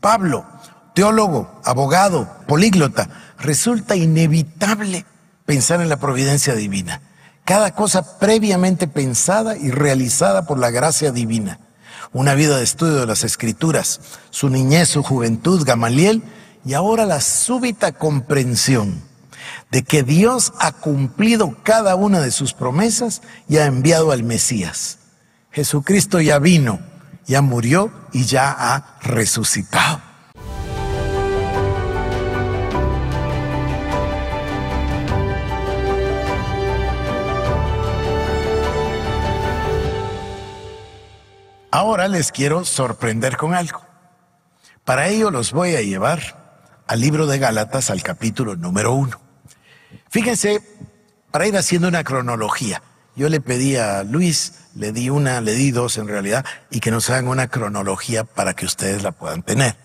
Pablo, teólogo, abogado, políglota, resulta inevitable pensar en la providencia divina. Cada cosa previamente pensada y realizada por la gracia divina. Una vida de estudio de las escrituras, su niñez, su juventud, Gamaliel, y ahora la súbita comprensión de que Dios ha cumplido cada una de sus promesas y ha enviado al Mesías. Jesucristo ya vino ya murió y ya ha resucitado. Ahora les quiero sorprender con algo. Para ello los voy a llevar al libro de Galatas, al capítulo número uno. Fíjense, para ir haciendo una cronología, yo le pedí a Luis, le di una, le di dos en realidad, y que nos hagan una cronología para que ustedes la puedan tener.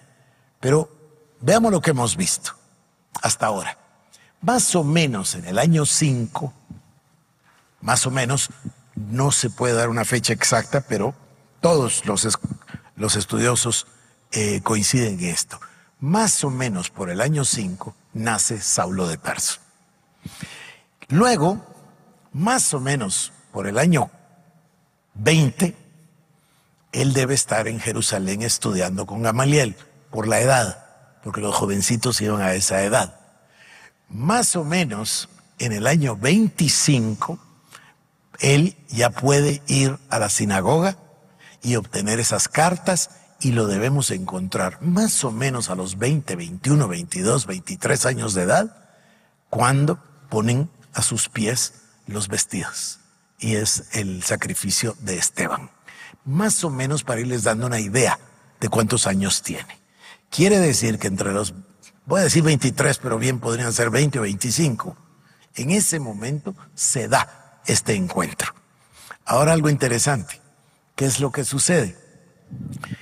Pero veamos lo que hemos visto hasta ahora. Más o menos en el año 5, más o menos, no se puede dar una fecha exacta, pero todos los, los estudiosos eh, coinciden en esto. Más o menos por el año 5 nace Saulo de Tarso. Luego, más o menos por el año 20, él debe estar en Jerusalén estudiando con Gamaliel, por la edad, porque los jovencitos iban a esa edad. Más o menos en el año 25, él ya puede ir a la sinagoga y obtener esas cartas y lo debemos encontrar más o menos a los 20, 21, 22, 23 años de edad, cuando ponen a sus pies los vestidos y es el sacrificio de Esteban. Más o menos para irles dando una idea de cuántos años tiene. Quiere decir que entre los, voy a decir 23, pero bien podrían ser 20 o 25. En ese momento se da este encuentro. Ahora algo interesante. ¿Qué es lo que sucede?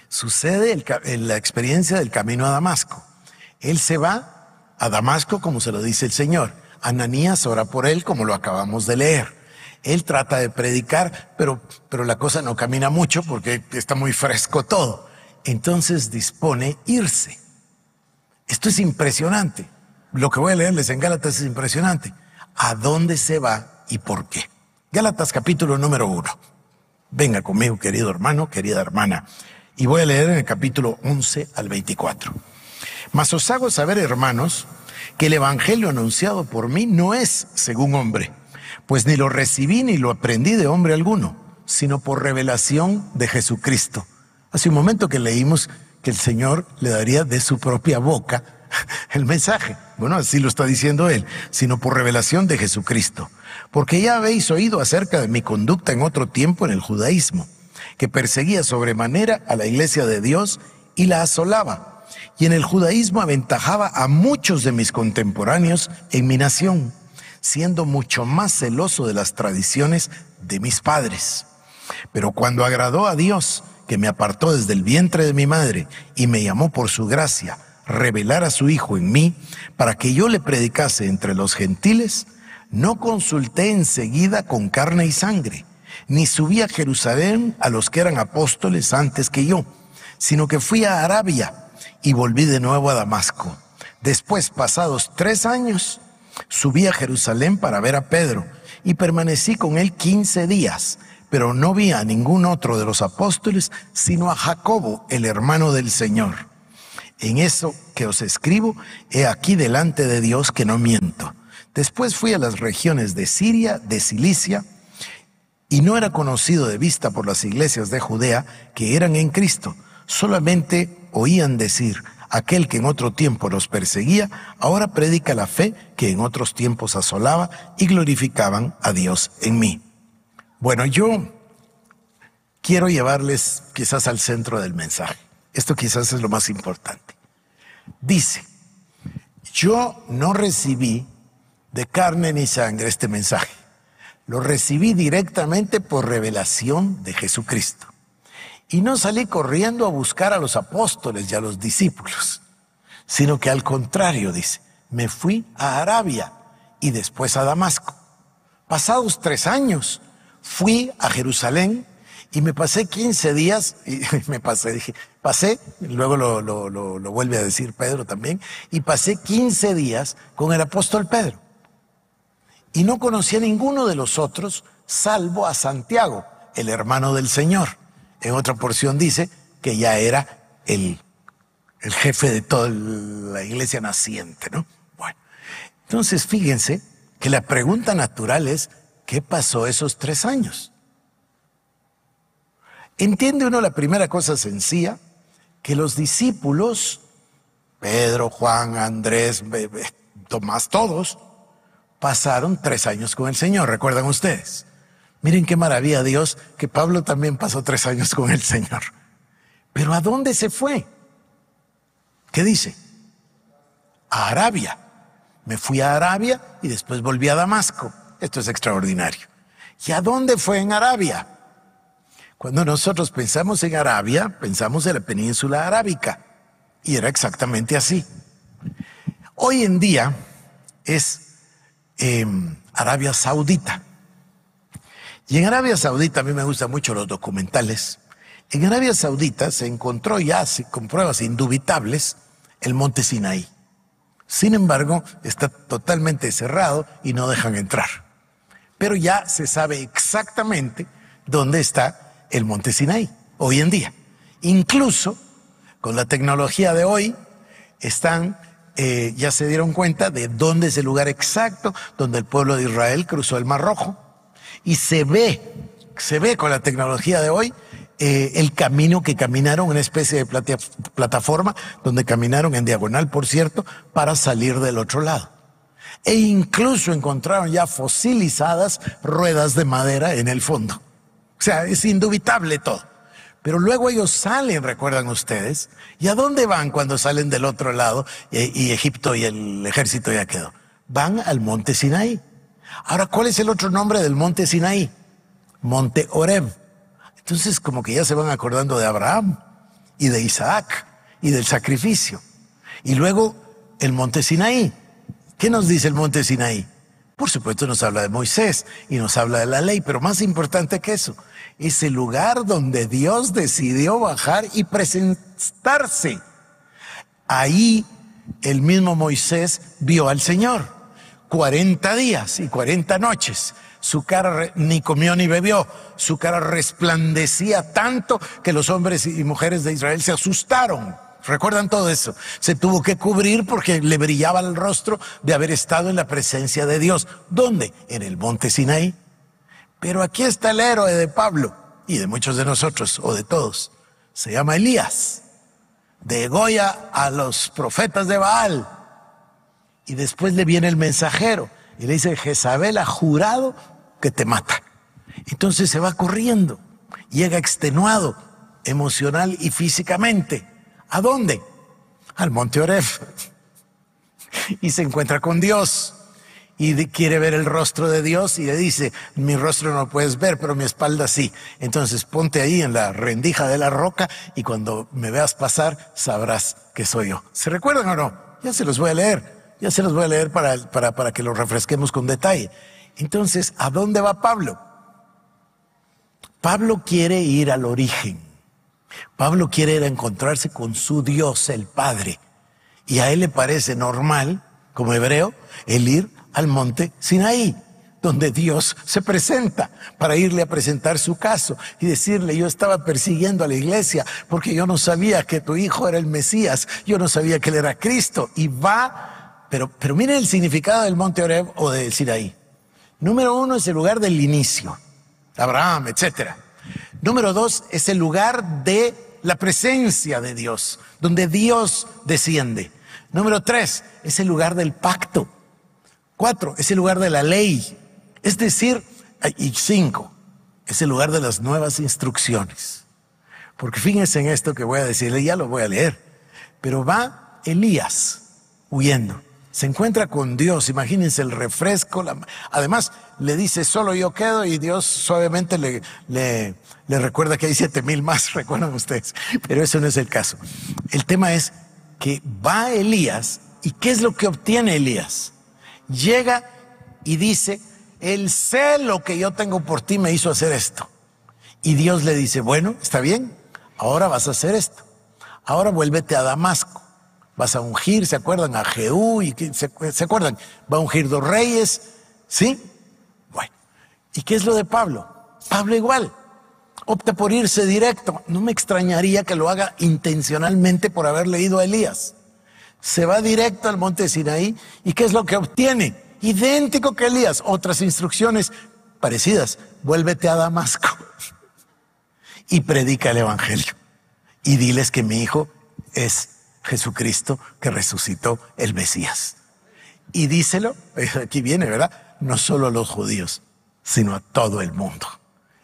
Sucede en la experiencia del camino a Damasco. Él se va a Damasco como se lo dice el Señor. Ananías ora por él, como lo acabamos de leer. Él trata de predicar, pero, pero la cosa no camina mucho porque está muy fresco todo. Entonces dispone irse. Esto es impresionante. Lo que voy a leerles en Gálatas es impresionante. ¿A dónde se va y por qué? Gálatas capítulo número uno. Venga conmigo, querido hermano, querida hermana. Y voy a leer en el capítulo 11 al 24. Mas os hago saber, hermanos, que el Evangelio anunciado por mí no es según hombre, pues ni lo recibí ni lo aprendí de hombre alguno, sino por revelación de Jesucristo. Hace un momento que leímos que el Señor le daría de su propia boca el mensaje. Bueno, así lo está diciendo él, sino por revelación de Jesucristo. Porque ya habéis oído acerca de mi conducta en otro tiempo en el judaísmo, que perseguía sobremanera a la iglesia de Dios y la asolaba y en el judaísmo aventajaba a muchos de mis contemporáneos en mi nación, siendo mucho más celoso de las tradiciones de mis padres. Pero cuando agradó a Dios, que me apartó desde el vientre de mi madre y me llamó por su gracia, revelar a su Hijo en mí, para que yo le predicase entre los gentiles, no consulté enseguida con carne y sangre, ni subí a Jerusalén a los que eran apóstoles antes que yo, sino que fui a Arabia y volví de nuevo a Damasco. Después, pasados tres años, subí a Jerusalén para ver a Pedro y permanecí con él quince días, pero no vi a ningún otro de los apóstoles, sino a Jacobo, el hermano del Señor. En eso que os escribo, he aquí delante de Dios que no miento. Después fui a las regiones de Siria, de Cilicia, y no era conocido de vista por las iglesias de Judea que eran en Cristo, solamente oían decir, aquel que en otro tiempo los perseguía, ahora predica la fe que en otros tiempos asolaba y glorificaban a Dios en mí. Bueno, yo quiero llevarles quizás al centro del mensaje. Esto quizás es lo más importante. Dice, yo no recibí de carne ni sangre este mensaje. Lo recibí directamente por revelación de Jesucristo. Y no salí corriendo a buscar a los apóstoles y a los discípulos, sino que al contrario, dice, me fui a Arabia y después a Damasco. Pasados tres años, fui a Jerusalén y me pasé 15 días, y me pasé, dije, pasé, luego lo, lo, lo, vuelve a decir Pedro también, y pasé 15 días con el apóstol Pedro. Y no conocí a ninguno de los otros, salvo a Santiago, el hermano del Señor. En otra porción dice que ya era el, jefe de toda la iglesia naciente, ¿no? Bueno, entonces fíjense que la pregunta natural es, ¿qué pasó esos tres años? Entiende uno la primera cosa sencilla, que los discípulos, Pedro, Juan, Andrés, Tomás, todos, pasaron tres años con el Señor, recuerdan ustedes. Miren qué maravilla Dios que Pablo también pasó tres años con el Señor. Pero ¿a dónde se fue? ¿Qué dice? A Arabia. Me fui a Arabia y después volví a Damasco. Esto es extraordinario. ¿Y a dónde fue en Arabia? Cuando nosotros pensamos en Arabia, pensamos en la península arábica. Y era exactamente así. Hoy en día es em, Arabia Saudita. Y en Arabia Saudita, a mí me gustan mucho los documentales, en Arabia Saudita se encontró ya con pruebas indubitables el monte Sinaí. Sin embargo, está totalmente cerrado y no dejan entrar. Pero ya se sabe exactamente dónde está el monte Sinaí hoy en día. Incluso con la tecnología de hoy están eh, ya se dieron cuenta de dónde es el lugar exacto donde el pueblo de Israel cruzó el Mar Rojo y se ve, se ve con la tecnología de hoy eh, el camino que caminaron, una especie de plataforma donde caminaron en diagonal, por cierto, para salir del otro lado. E incluso encontraron ya fosilizadas ruedas de madera en el fondo. O sea, es indubitable todo. Pero luego ellos salen, recuerdan ustedes, ¿y a dónde van cuando salen del otro lado y, eh, y Egipto y el ejército ya quedó? Van al monte Sinaí. Ahora, ¿cuál es el otro nombre del monte Sinaí? Monte Orem. Entonces, como que ya se van acordando de Abraham y de Isaac y del sacrificio. Y luego el monte Sinaí. ¿Qué nos dice el monte Sinaí? Por supuesto nos habla de Moisés y nos habla de la ley, pero más importante que eso, es el lugar donde Dios decidió bajar y presentarse. Ahí el mismo Moisés vio al Señor. 40 días y 40 noches. Su cara ni comió ni bebió. Su cara resplandecía tanto que los hombres y mujeres de Israel se asustaron. ¿Recuerdan todo eso? Se tuvo que cubrir porque le brillaba el rostro de haber estado en la presencia de Dios. ¿Dónde? En el monte Sinaí. Pero aquí está el héroe de Pablo y de muchos de nosotros o de todos. Se llama Elías. De Goya a los profetas de Baal y después le viene el mensajero y le dice, Jezabel ha jurado que te mata. Entonces se va corriendo, llega extenuado emocional y físicamente. ¿A dónde? Al monte Oref. Y se encuentra con Dios y quiere ver el rostro de Dios y le dice, mi rostro no puedes ver, pero mi espalda sí. Entonces ponte ahí en la rendija de la roca y cuando me veas pasar sabrás que soy yo. ¿Se recuerdan o no? Ya se los voy a leer. Ya se los voy a leer para, para, que lo refresquemos con detalle. Entonces, ¿a dónde va Pablo? Pablo quiere ir al origen. Pablo quiere ir a encontrarse con su Dios, el Padre. Y a él le parece normal, como hebreo, el ir al monte Sinaí, donde Dios se presenta para irle a presentar su caso y decirle, yo estaba persiguiendo a la iglesia porque yo no sabía que tu hijo era el Mesías, yo no sabía que él era Cristo. Y va pero, pero miren el significado del monte Oreb o de ahí. Número uno es el lugar del inicio, Abraham, etc. Número dos es el lugar de la presencia de Dios, donde Dios desciende. Número tres es el lugar del pacto. Cuatro es el lugar de la ley. Es decir, y cinco es el lugar de las nuevas instrucciones. Porque fíjense en esto que voy a decirle, ya lo voy a leer. Pero va Elías huyendo. Se encuentra con Dios, imagínense el refresco. además, le dice, solo yo quedo y Dios suavemente le, le, recuerda que hay siete mil más, recuerdan ustedes. Pero eso no es el caso. El tema es que va Elías y ¿qué es lo que obtiene Elías? Llega y dice, el celo que yo tengo por ti me hizo hacer esto. Y Dios le dice, bueno, está bien, ahora vas a hacer esto. Ahora vuélvete a Damasco vas a ungir, ¿se acuerdan? A Jehú, y ¿se, acuerdan? Va a ungir dos reyes, ¿sí? Bueno, ¿y qué es lo de Pablo? Pablo igual, opta por irse directo. No me extrañaría que lo haga intencionalmente por haber leído a Elías. Se va directo al monte Sinaí y ¿qué es lo que obtiene? Idéntico que Elías, otras instrucciones parecidas. Vuélvete a Damasco y predica el Evangelio y diles que mi hijo es Jesucristo que resucitó el Mesías. Y díselo, eh, aquí viene, ¿verdad? No solo a los judíos, sino a todo el mundo.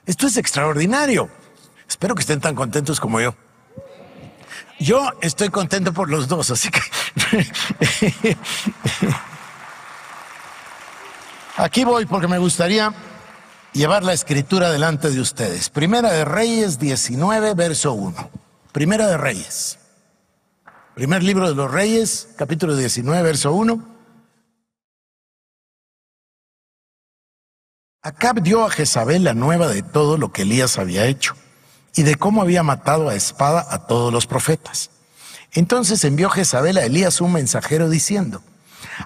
Esto es extraordinario. Espero que estén tan contentos como yo. Yo estoy contento por los dos, así que... Aquí voy porque me gustaría llevar la escritura delante de ustedes. Primera de Reyes 19, verso 1. Primera de Reyes. Primer libro de los Reyes, capítulo 19, verso 1. Acab dio a Jezabel la nueva de todo lo que Elías había hecho y de cómo había matado a espada a todos los profetas. Entonces envió Jezabel a Elías un mensajero diciendo,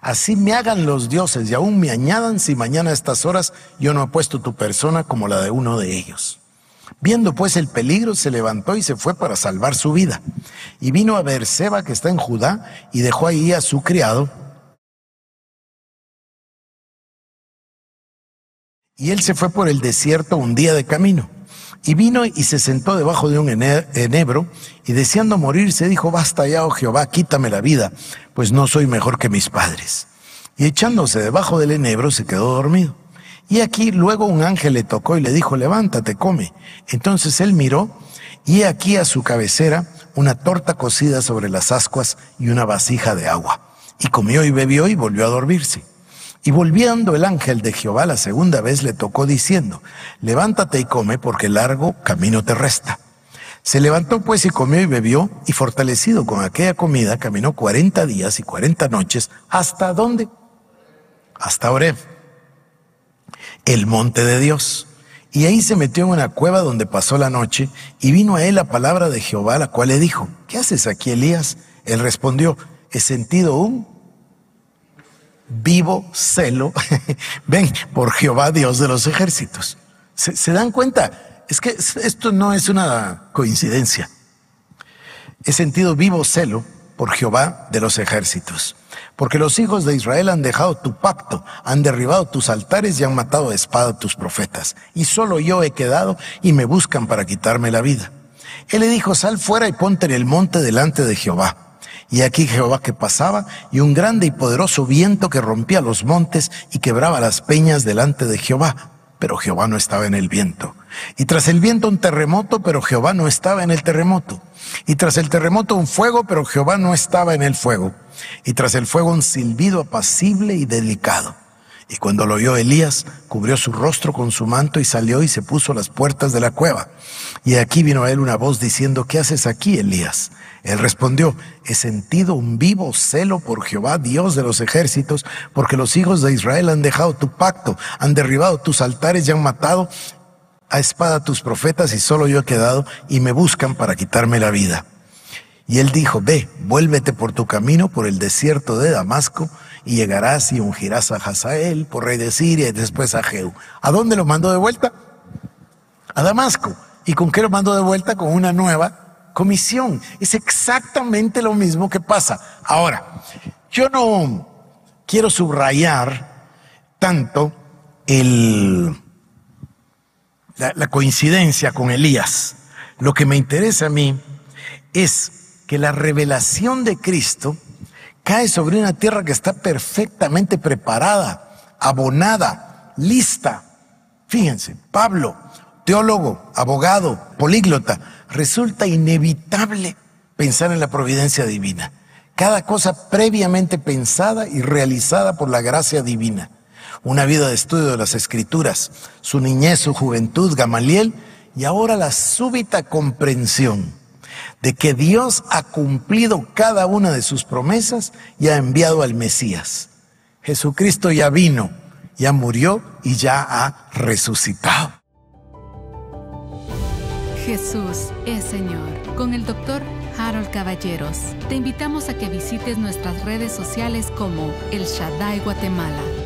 Así me hagan los dioses y aún me añadan si mañana a estas horas yo no he puesto tu persona como la de uno de ellos. Viendo pues el peligro, se levantó y se fue para salvar su vida. Y vino a Seba, que está en Judá, y dejó ahí a su criado. Y él se fue por el desierto un día de camino. Y vino y se sentó debajo de un enebro, y deseando morirse, dijo, basta ya, oh Jehová, quítame la vida, pues no soy mejor que mis padres. Y echándose debajo del enebro, se quedó dormido. Y aquí luego un ángel le tocó y le dijo, levántate, come. Entonces él miró y aquí a su cabecera una torta cocida sobre las ascuas y una vasija de agua. Y comió y bebió y volvió a dormirse. Y volviendo el ángel de Jehová la segunda vez le tocó diciendo, levántate y come porque largo camino te resta. Se levantó pues y comió y bebió y fortalecido con aquella comida caminó cuarenta días y cuarenta noches. ¿Hasta dónde? Hasta Oreb el monte de Dios. Y ahí se metió en una cueva donde pasó la noche, y vino a él la palabra de Jehová, la cual le dijo, ¿qué haces aquí, Elías? Él respondió, he sentido un vivo celo, ven, por Jehová Dios de los ejércitos. ¿Se, ¿Se, dan cuenta? Es que esto no es una coincidencia. He sentido vivo celo por Jehová de los ejércitos. Porque los hijos de Israel han dejado tu pacto, han derribado tus altares y han matado de espada tus profetas. Y solo yo he quedado y me buscan para quitarme la vida. Él le dijo, sal fuera y ponte en el monte delante de Jehová. Y aquí Jehová que pasaba, y un grande y poderoso viento que rompía los montes y quebraba las peñas delante de Jehová. Pero Jehová no estaba en el viento. Y tras el viento un terremoto, pero Jehová no estaba en el terremoto. Y tras el terremoto un fuego, pero Jehová no estaba en el fuego. Y tras el fuego un silbido apacible y delicado. Y cuando lo oyó Elías, cubrió su rostro con su manto y salió y se puso a las puertas de la cueva. Y aquí vino a él una voz diciendo, ¿qué haces aquí, Elías? Él respondió, he sentido un vivo celo por Jehová, Dios de los ejércitos, porque los hijos de Israel han dejado tu pacto, han derribado tus altares y han matado a espada tus profetas y solo yo he quedado y me buscan para quitarme la vida. Y él dijo, ve, vuélvete por tu camino por el desierto de Damasco y llegarás y ungirás a Hazael por rey de Siria y después a Jeu. ¿A dónde lo mandó de vuelta? A Damasco. ¿Y con qué lo mandó de vuelta? Con una nueva comisión. Es exactamente lo mismo que pasa. Ahora, yo no quiero subrayar tanto el la, coincidencia con Elías. Lo que me interesa a mí es que la revelación de Cristo cae sobre una tierra que está perfectamente preparada, abonada, lista. Fíjense, Pablo, teólogo, abogado, políglota, resulta inevitable pensar en la providencia divina. Cada cosa previamente pensada y realizada por la gracia divina una vida de estudio de las escrituras, su niñez, su juventud, Gamaliel, y ahora la súbita comprensión de que Dios ha cumplido cada una de sus promesas y ha enviado al Mesías. Jesucristo ya vino, ya murió y ya ha resucitado. Jesús es Señor. Con el doctor Harold Caballeros, te invitamos a que visites nuestras redes sociales como El Shaddai Guatemala